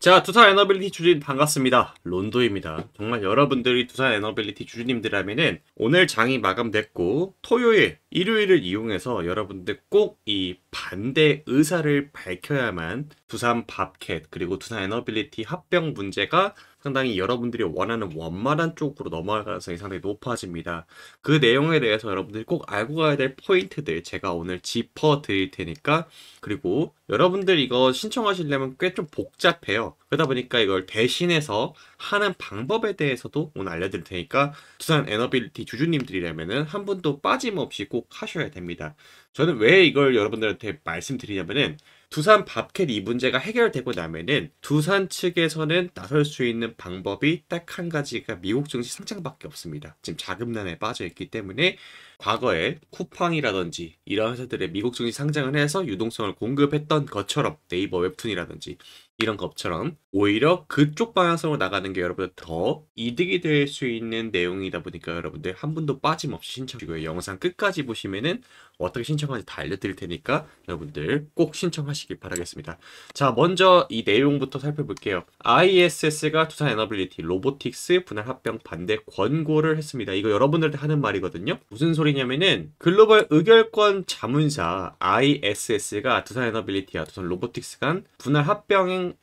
자, 두산 에너빌리티 주주님 반갑습니다. 론도입니다. 정말 여러분들이 두산 에너빌리티 주주님들이라면은 오늘 장이 마감됐고 토요일, 일요일을 이용해서 여러분들 꼭 이 반대 의사를 밝혀야만 두산 밥캣 그리고 두산 에너빌리티 합병 문제가 상당히 여러분들이 원하는 원만한 쪽으로 넘어갈 가능성이 상당히 높아집니다. 그 내용에 대해서 여러분들이 꼭 알고 가야 될 포인트들 제가 오늘 짚어 드릴 테니까 그리고 여러분들 이거 신청하시려면 꽤 좀 복잡해요. 그러다 보니까 이걸 대신해서 하는 방법에 대해서도 오늘 알려드릴 테니까 두산 에너빌리티 주주님들이라면은 한 분도 빠짐없이 꼭 하셔야 됩니다. 저는 왜 이걸 여러분들한테 말씀드리냐면은 두산 밥캣 이 문제가 해결되고 나면은 두산 측에서는 나설 수 있는 방법이 딱 한 가지가 미국 증시 상장밖에 없습니다. 지금 자금난에 빠져 있기 때문에 과거에 쿠팡이라든지 이런 회사들의 미국 증시 상장을 해서 유동성을 공급했던 것처럼 네이버 웹툰이라든지 이런 것처럼 오히려 그쪽 방향성으로 나가는 게 여러분들 더 이득이 될 수 있는 내용이다 보니까 여러분들 한 분도 빠짐없이 신청하시고요. 영상 끝까지 보시면은 어떻게 신청하는지 다 알려드릴 테니까 여러분들 꼭 신청하시길 바라겠습니다. 자, 먼저 이 내용부터 살펴볼게요. ISS가 두산 에너빌리티 로보틱스 분할 합병 반대 권고를 했습니다. 이거 여러분들한테 하는 말이거든요. 무슨 소리 소리냐면은 글로벌 의결권 자문사 ISS가 두산 에너빌리티와 두산 로보틱스 간 분할 합병에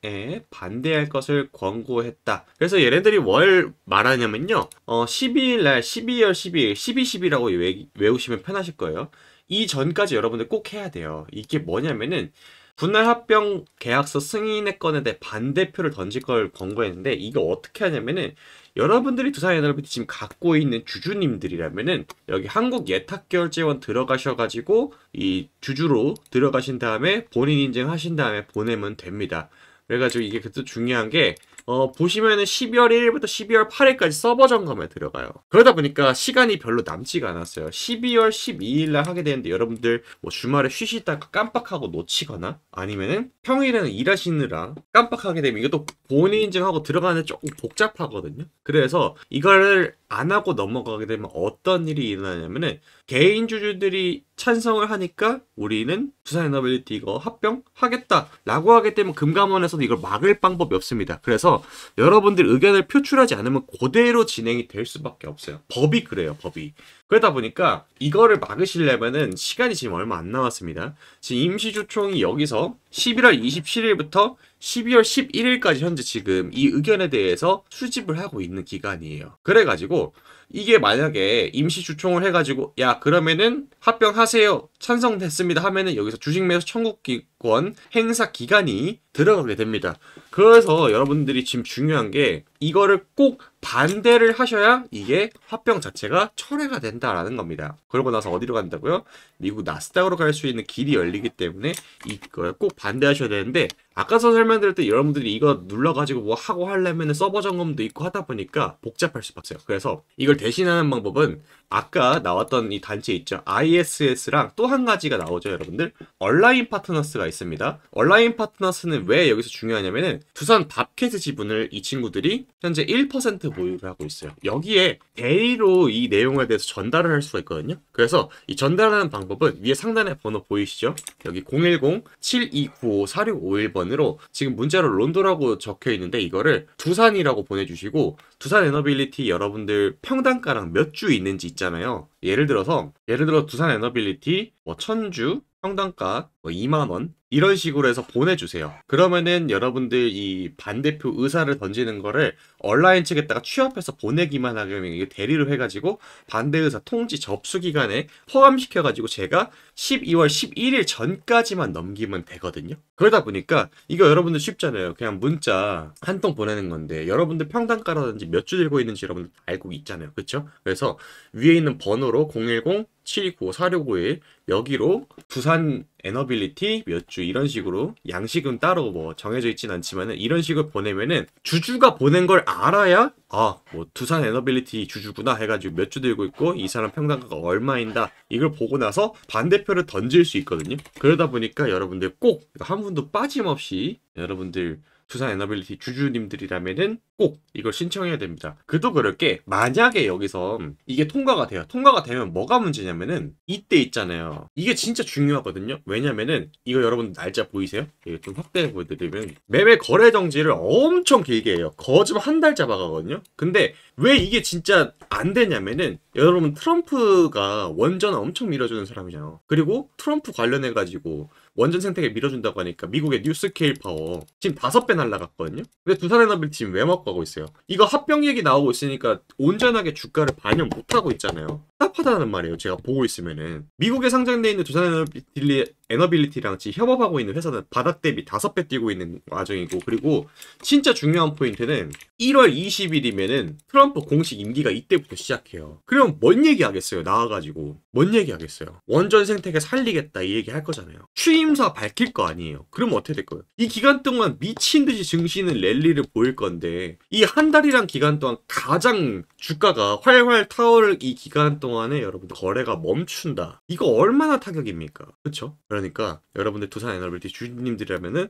반대할 것을 권고했다. 그래서 얘네들이 뭘 말하냐면요. 어, 12일 날 12월 12일 1 2 1 2라고 외우시면 편하실 거예요. 이 전까지 여러분들 꼭 해야 돼요. 이게 뭐냐면은 분할 합병 계약서 승인의 건에 대해 반대표를 던질 걸 권고했는데 이거 어떻게 하냐면은 여러분들이 두산 에너비티 지금 갖고 있는 주주님들이라면은 여기 한국 예탁결제원 들어가셔가지고 이 주주로 들어가신 다음에 본인 인증하신 다음에 보내면 됩니다. 그래가지고 이게 그때 중요한 게 어, 보시면은 12월 1일부터 12월 8일까지 서버 점검에 들어가요. 그러다 보니까 시간이 별로 남지가 않았어요. 12월 12일 날 하게 되는데 여러분들 뭐 주말에 쉬시다가 깜빡하고 놓치거나 아니면은 평일에는 일하시느라 깜빡하게 되면 이것도 본인 인증하고 들어가는데 조금 복잡하거든요. 그래서 이걸 안 하고 넘어가게 되면 어떤 일이 일어나냐면은 개인 주주들이 찬성을 하니까 우리는 부산 에너빌리티 이거 합병하겠다라고 하기 때문에 금감원에서도 이걸 막을 방법이 없습니다. 그래서 여러분들 의견을 표출하지 않으면 그대로 진행이 될 수밖에 없어요. 법이 그래요, 법이. 그러다 보니까 이거를 막으시려면은 시간이 지금 얼마 안 남았습니다. 지금 임시주총이 여기서 11월 27일부터 12월 11일까지 현재 지금 이 의견에 대해서 수집을 하고 있는 기간이에요. 그래가지고 이게 만약에 임시 주총을 해가지고 야 그러면은 합병하세요 찬성됐습니다 하면은 여기서 주식 매수 청구권 행사 기간이 들어가게 됩니다. 그래서 여러분들이 지금 중요한 게 이거를 꼭 반대를 하셔야 이게 합병 자체가 철회가 된다라는 겁니다. 그러고 나서 어디로 간다고요? 미국 나스닥으로 갈 수 있는 길이 열리기 때문에 이걸 꼭 반대하셔야 되는데 아까서 설명드릴 때 여러분들이 이거 눌러가지고 뭐 하고 하려면 서버 점검도 있고 하다 보니까 복잡할 수밖 없어요. 그래서 이걸 대신하는 방법은 아까 나왔던 이 단체 있죠. ISS랑 또 한 가지가 나오죠, 여러분들. 얼라인 파트너스가 있습니다. 얼라인 파트너스는 왜 여기서 중요하냐면은 두산 밥켓의 지분을 이 친구들이 현재 1% 보유를 하고 있어요. 여기에 대리로 이 내용에 대해서 전달을 할 수가 있거든요. 그래서 이 전달하는 방법은 위에 상단에 번호 보이시죠? 여기 010-7295-4651번으로 지금 문자로 론도라고 적혀 있는데 이거를 두산이라고 보내주시고 두산 에너빌리티 여러분들 평단가랑 몇 주 있는지 있잖아요. 예를 들어서 예를 들어 두산 에너빌리티 뭐 천주 평단가 뭐 2만원 이런 식으로 해서 보내주세요. 그러면은 여러분들 이 반대표 의사를 던지는 거를 얼라인 측에다가 취합해서 보내기만 하면 게되 이게 대리를 해가지고 반대 의사 통지 접수 기간에 포함시켜가지고 제가 12월 11일 전까지만 넘기면 되거든요. 그러다 보니까 이거 여러분들 쉽잖아요. 그냥 문자 한 통 보내는 건데 여러분들 평단가라든지 몇 주 들고 있는지 여러분들 알고 있잖아요. 그렇죠? 그래서 위에 있는 번호로 010 7 9 5 4651 여기로 부산 에너빌리티 몇 주 이런 식으로 양식은 따로 뭐 정해져 있진 않지만 이런 식으로 보내면은 주주가 보낸 걸 알아야 아 뭐 두산 에너빌리티 주주구나 해가지고 몇 주 들고 있고 이 사람 평당가가 얼마인다 이걸 보고 나서 반대표를 던질 수 있거든요 그러다 보니까 여러분들 꼭 한 분도 빠짐없이 여러분들 두산 애너빌리티 주주님들이라면은 꼭 이걸 신청해야 됩니다. 그도 그럴 게 만약에 여기서 음, 이게 통과가 돼요. 통과가 되면 뭐가 문제냐면은 이때 있잖아요. 이게 진짜 중요하거든요. 왜냐면은 이거 여러분 날짜 보이세요? 이거 좀 확대해 보여드리면 매매 거래 정지를 엄청 길게 해요. 거짓말 한 달 잡아가거든요. 근데 왜 이게 진짜 안 되냐면은 여러분 트럼프가 원전을 엄청 밀어주는 사람이잖아요. 그리고 트럼프 관련해가지고 원전 생태계 밀어준다고 하니까 미국의 뉴스케일 파워 지금 다섯 배 날라갔거든요. 근데 두산에너빌 지금 왜 먹고 가고 있어요? 이거 합병 얘기 나오고 있으니까 온전하게 주가를 반영 못하고 있잖아요. 답하다는 말이에요. 제가 보고 있으면은 미국에 상장돼 있는 두산에너빌리 에너빌리티랑 지금 협업하고 있는 회사는 바닥 대비 다섯 배 뛰고 있는 과정이고 그리고 진짜 중요한 포인트는 1월 20일이면은 트럼프 공식 임기가 이때부터 시작해요. 그럼 뭔 얘기 하겠어요? 나와가지고 뭔 얘기하겠어요? 원전 생태계 살리겠다 이 얘기 할 거잖아요. 취임사 밝힐 거 아니에요. 그럼 어떻게 될까요이 기간 동안 미친 듯이 증시는 랠리를 보일 건데 이 한 달이란 기간 동안 가장 주가가 활활 타오를 이 기간 동안에 여러분 거래가 멈춘다. 이거 얼마나 타격입니까? 그렇죠? 그러니까 여러분들 두산 에너블티 주주님들이라면은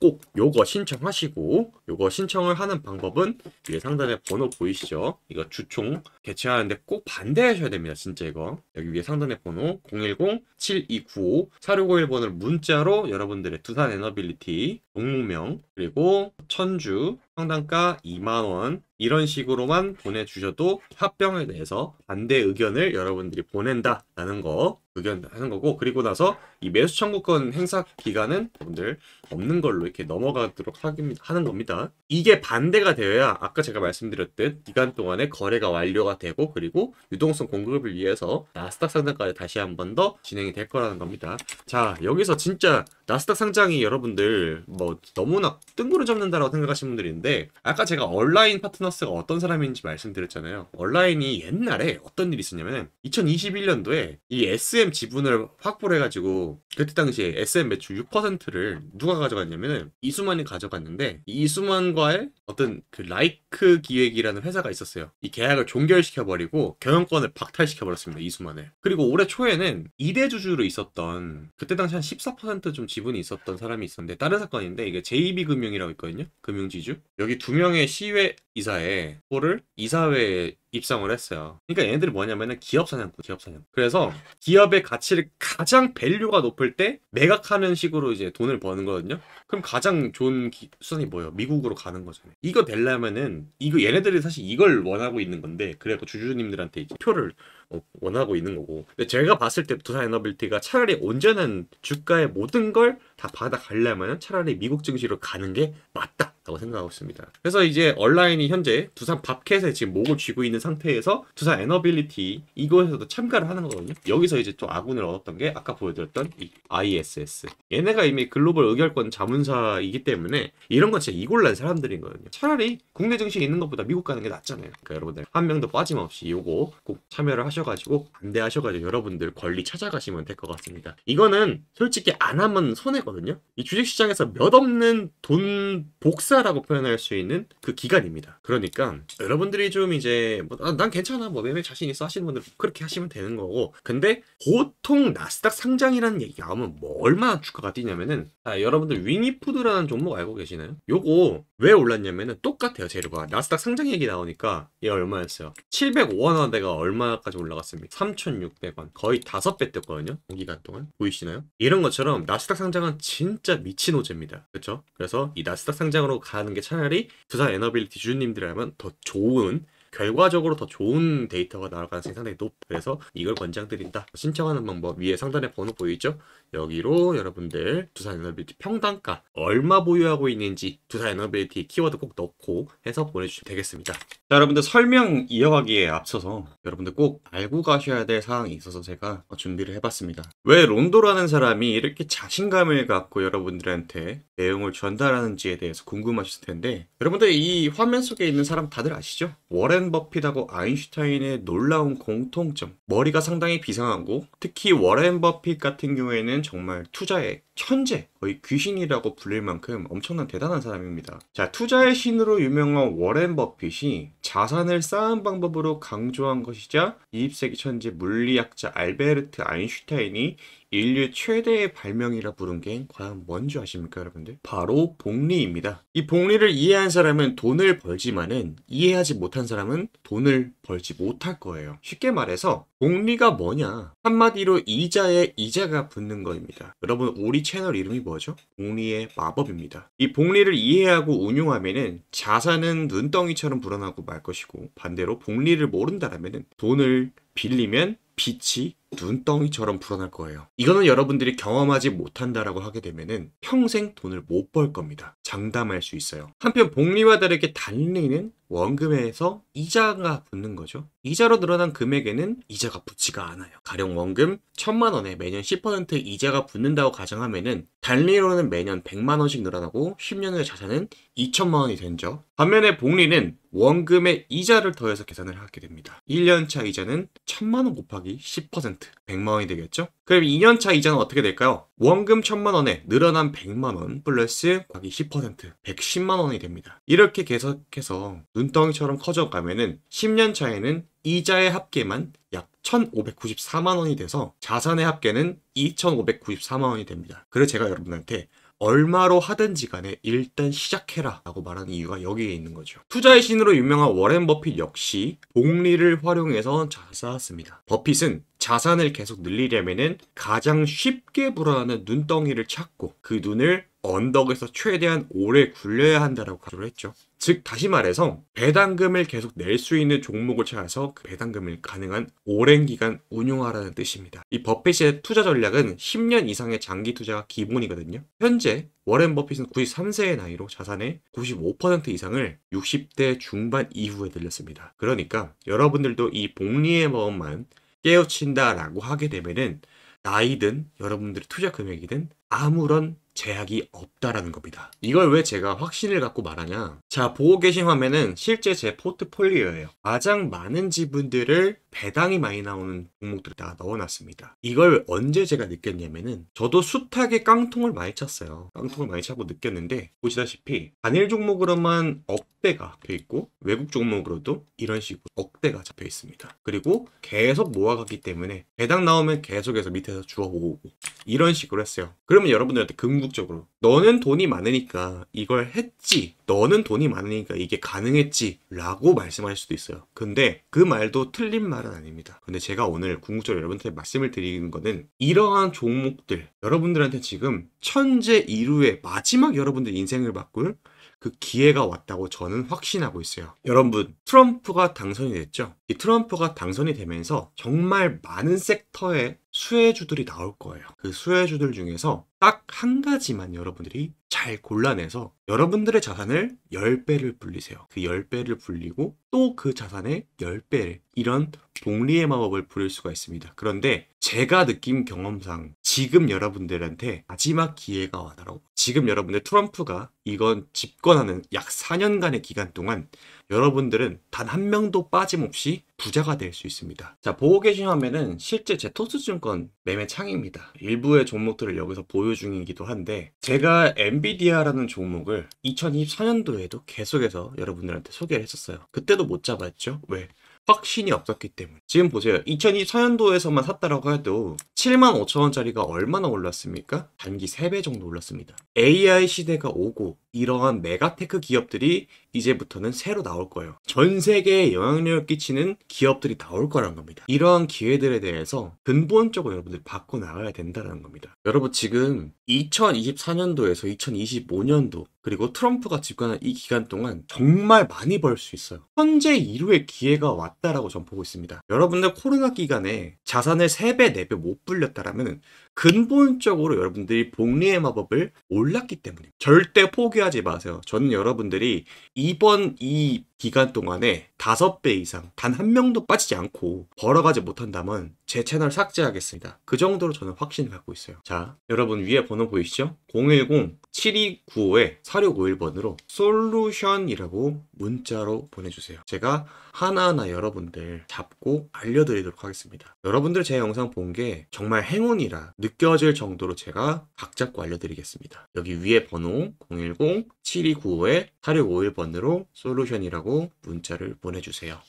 꼭 요거 신청하시고 요거 신청을 하는 방법은 위에 상단에 번호 보이시죠? 이거 주총 개최하는데 꼭 반대하셔야 됩니다. 진짜 이거 여기 위에 상단의 번호 010-7295-4651번을 문자로 여러분들의 두산 에너빌리티, 동목명 그리고 천주, 상당가 2만원 이런 식으로만 보내주셔도 합병에 대해서 반대 의견을 여러분들이 보낸다라는 거 의견하는 거고 그리고 나서 이 매수 청구권 행사 기간은 여러분들 없는 걸로 이렇게 넘어가도록 하는 겁니다. 이게 반대가 되어야 아까 제가 말씀드렸듯 기간 동안에 거래가 완료가 되고 그리고 유동성 공급을 위해서 나스닥 상장까지 다시 한 번 더 진행이 될 거라는 겁니다. 자 여기서 진짜 나스닥 상장이 여러분들 뭐 너무나 뜬구름 잡는다라고 생각하시는 분들인데 건데 아까 제가 얼라인 파트너스가 어떤 사람인지 말씀드렸잖아요. 얼라인이 옛날에 어떤 일이 있었냐면 2021년도에 이 SM 지분을 확보를 해가지고 그때 당시에 SM 매출 6%를 누가 가져갔냐면 이수만이 가져갔는데 이수만과의 어떤 그 라이크 기획이라는 회사가 있었어요. 이 계약을 종결시켜버리고 경영권을 박탈시켜버렸습니다. 이수만을. 그리고 올해 초에는 2대 주주로 있었던 그때 당시 한 14%좀 지분이 있었던 사람이 있었는데 다른 사건인데 이게 JB금융이라고 있거든요. 금융지주. 여기 두 명의 시회 이사에 호를 이사회에 입성을 했어요. 그러니까 얘네들이 뭐냐면 기업 사냥꾼, 기업 사냥꾼. 그래서 기업의 가치를 가장 밸류가 높을 때 매각하는 식으로 이제 돈을 버는 거거든요. 그럼 가장 좋은 수단이 뭐예요? 미국으로 가는 거잖아요. 이거 되려면은 이거 얘네들이 사실 이걸 원하고 있는 건데 그래갖고 주주님들한테 이제 표를 어, 원하고 있는 거고. 근데 제가 봤을 때 두산 에너빌티가 차라리 온전한 주가의 모든 걸 다 받아가려면 차라리 미국 증시로 가는 게 맞다. 있고 생각하고 있습니다. 그래서 이제 얼라인이 현재 두산 밥켓에 지금 목을 쥐고 있는 상태에서 두산 에너빌리티 이거에서도 참가를 하는 거거든요. 여기서 이제 또 아군을 얻었던 게 아까 보여드렸던 이 ISS. 얘네가 이미 글로벌 의결권 자문사이기 때문에 이런 건 진짜 이골난 사람들인 거거든요. 차라리 국내 증시 에 있는 것보다 미국 가는 게 낫잖아요. 그러니까 여러분들 한 명도 빠짐없이 이거 꼭 참여를 하셔가지고 반대하셔가지고 여러분들 권리 찾아가시면 될 것 같습니다. 이거는 솔직히 안 하면 손해거든요. 이 주식시장에서 몇 없는 돈 복사 투자라고 표현할 수 있는 그 기간입니다. 그러니까 여러분들이 좀 이제 뭐, 아, 난 괜찮아 뭐 매매 자신 있어 하시는 분들 그렇게 하시면 되는 거고 근데 보통 나스닥 상장이라는 얘기 나오면 뭐 얼마나 주가가 뛰냐면은 아, 여러분들 위니푸드라는 종목 알고 계시나요? 요거 왜 올랐냐면은 똑같아요 재료가 나스닥 상장 얘기 나오니까 얘 얼마였어요? 705원대가 얼마까지 올라갔습니까? 3,600원 거의 5배 뛰었거든요 5기간 동안 보이시나요? 이런 것처럼 나스닥 상장은 진짜 미친 호재입니다 그렇죠? 그래서 이 나스닥 상장으로 가는 게 차라리 두산 에너빌리티 주주님들이라면 더 좋은 결과적으로 더 좋은 데이터가 나올 가능성이 상당히 높. 그래서 이걸 권장드린다. 신청하는 방법 위에 상단에 번호 보이죠? 여기로 여러분들 두산에너빌티 평당가 얼마 보유하고 있는지 두산에너빌티 키워드 꼭 넣고 해서 보내주시면 되겠습니다. 자 여러분들 설명 이어가기에 앞서서 여러분들 꼭 알고 가셔야 될 사항이 있어서 제가 준비를 해봤습니다. 왜 론도라는 사람이 이렇게 자신감을 갖고 여러분들한테 내용을 전달하는지에 대해서 궁금하실 텐데 여러분들 이 화면 속에 있는 사람 다들 아시죠? 월에 다른 버핏하고 아인슈타인의 놀라운 공통점 머리가 상당히 비상하고 특히 워렌 버핏 같은 경우에는 정말 투자의 천재 거의 귀신이라고 불릴 만큼 엄청난 대단한 사람입니다. 자, 투자의 신으로 유명한 워렌 버핏이 자산을 쌓은 방법으로 강조한 것이자 20세기 천재 물리학자 알베르트 아인슈타인이 인류 최대의 발명이라 부른 게 과연 뭔지 아십니까 여러분들? 바로 복리입니다. 이 복리를 이해한 사람은 돈을 벌지만은 이해하지 못한 사람은 돈을 벌지 못할 거예요. 쉽게 말해서 복리가 뭐냐? 한마디로 이자에 이자가 붙는 거입니다. 여러분 우리 채널 이름이 뭐죠? 복리의 마법입니다. 이 복리를 이해하고 운용하면 자산은 눈덩이처럼 불어나고 말 것이고 반대로 복리를 모른다라면은 돈을 빌리면 빛이 눈덩이처럼 불어날 거예요. 이거는 여러분들이 경험하지 못한다라고 하게 되면은 평생 돈을 못 벌 겁니다. 장담할 수 있어요. 한편 복리와 다르게 단리는 원금에서 이자가 붙는 거죠. 이자로 늘어난 금액에는 이자가 붙지가 않아요. 가령 원금 1 천만 원에 매년 10% 이자가 붙는다고 가정하면은 단리로는 매년 100만 원씩 늘어나고 10년 후의 자산은 2천만 원이 된죠. 반면에 복리는 원금에 이자를 더해서 계산을 하게 됩니다. 1년차 이자는 1 천만 원 곱하기 더하기 10% 100만 원이 되겠죠? 그럼 2년차 이자는 어떻게 될까요? 원금 1000만 원에 늘어난 100만 원 플러스 과기 10% 110만 원이 됩니다. 이렇게 계속해서 눈덩이처럼 커져가면은 10년 차에는 이자의 합계만 약 1,594만 원이 돼서 자산의 합계는 2,594만 원이 됩니다. 그래서 제가 여러분한테 얼마로 하든지 간에 일단 시작해라 라고 말하는 이유가 여기에 있는 거죠. 투자의 신으로 유명한 워렌 버핏 역시 복리를 활용해서 잘 쌓았습니다. 버핏은 자산을 계속 늘리려면 가장 쉽게 불어나는 눈덩이를 찾고 그 눈을 언덕에서 최대한 오래 굴려야 한다라고 강조를 했죠. 즉 다시 말해서 배당금을 계속 낼 수 있는 종목을 찾아서 그 배당금을 가능한 오랜 기간 운용하라는 뜻입니다. 이 버핏의 투자 전략은 10년 이상의 장기 투자가 기본이거든요. 현재 워렌 버핏은 93세의 나이로 자산의 95% 이상을 60대 중반 이후에 늘렸습니다. 그러니까 여러분들도 이 복리의 마음만 깨우친다라고 하게 되면은 나이든 여러분들의 투자 금액이든 아무런 제약이 없다라는 겁니다. 이걸 왜 제가 확신을 갖고 말하냐? 자, 보고 계신 화면은 실제 제 포트폴리오예요. 가장 많은 지분들을 배당이 많이 나오는 종목들다 넣어놨습니다. 이걸 언제 제가 느꼈냐면은 저도 숱하게 깡통을 많이 쳤어요. 깡통을 많이 차고 느꼈는데 보시다시피 단일 종목으로만 억대가 잡혀 있고 외국 종목으로도 이런 식으로 억대가 잡혀 있습니다. 그리고 계속 모아가기 때문에 배당 나오면 계속해서 밑에서 주워 모고 이런 식으로 했어요. 그러면 여러분들한테 금고 궁극적으로 너는 돈이 많으니까 이걸 했지 너는 돈이 많으니까 이게 가능했지 라고 말씀할 수도 있어요 근데 그 말도 틀린 말은 아닙니다 근데 제가 오늘 궁극적으로 여러분한테 말씀을 드리는 거는 이러한 종목들 여러분들한테 지금 천재 이루의 마지막 여러분들 인생을 바꿀 그 기회가 왔다고 저는 확신하고 있어요. 여러분, 트럼프가 당선이 됐죠? 이 트럼프가 당선이 되면서 정말 많은 섹터에 수혜주들이 나올 거예요. 그 수혜주들 중에서 딱 한 가지만 여러분들이 잘 골라내서 여러분들의 자산을 10배를 불리세요. 그 10배를 불리고 또 그 자산의 10배를 이런 복리의 마법을 부릴 수가 있습니다. 그런데 제가 느낀 경험상 지금 여러분들한테 마지막 기회가 와달라고 지금 여러분들 트럼프가 이건 집권하는 약 4년간의 기간 동안 여러분들은 단 한 명도 빠짐없이 부자가 될 수 있습니다. 자, 보고 계신 화면은 실제 제 토스증권 매매 창입니다. 일부의 종목들을 여기서 보여 중이기도 한데 제가 엔비디아라는 종목을 2024년도에도 계속해서 여러분들한테 소개를 했었어요. 그때도 못 잡았죠? 왜? 확신이 없었기 때문에 지금 보세요 2024년도에서만 샀다라고 해도 7만 5천원짜리가 얼마나 올랐습니까? 단기 3배 정도 올랐습니다 AI 시대가 오고 이러한 메가테크 기업들이 이제부터는 새로 나올 거예요. 전 세계에 영향력을 끼치는 기업들이 나올 거란 겁니다. 이러한 기회들에 대해서 근본적으로 여러분들이 바꿔 나가야 된다는 겁니다. 여러분 지금 2024년도에서 2025년도 그리고 트럼프가 집권한 이 기간 동안 정말 많이 벌 수 있어요. 현재 이후의 기회가 왔다라고 전 보고 있습니다. 여러분들 코로나 기간에 자산을 3배, 4배 못 불렸다라면 근본적으로 여러분들이 복리의 마법을 몰랐기 때문입니다. 절대 포기하지 마세요. 저는 여러분들이 이번 이 기간 동안에 5배 이상 단 한 명도 빠지지 않고 벌어가지 못한다면 제 채널 삭제하겠습니다. 그 정도로 저는 확신을 갖고 있어요. 자, 여러분 위에 번호 보이시죠? 010-7295-4651번으로 솔루션이라고 문자로 보내주세요. 제가 하나하나 여러분들 잡고 알려드리도록 하겠습니다. 여러분들 제 영상 본 게 정말 행운이라 느껴질 정도로 제가 각 잡고 알려드리겠습니다. 여기 위에 번호 010-7295-4651번으로 솔루션이라고 문자를 보내주세요.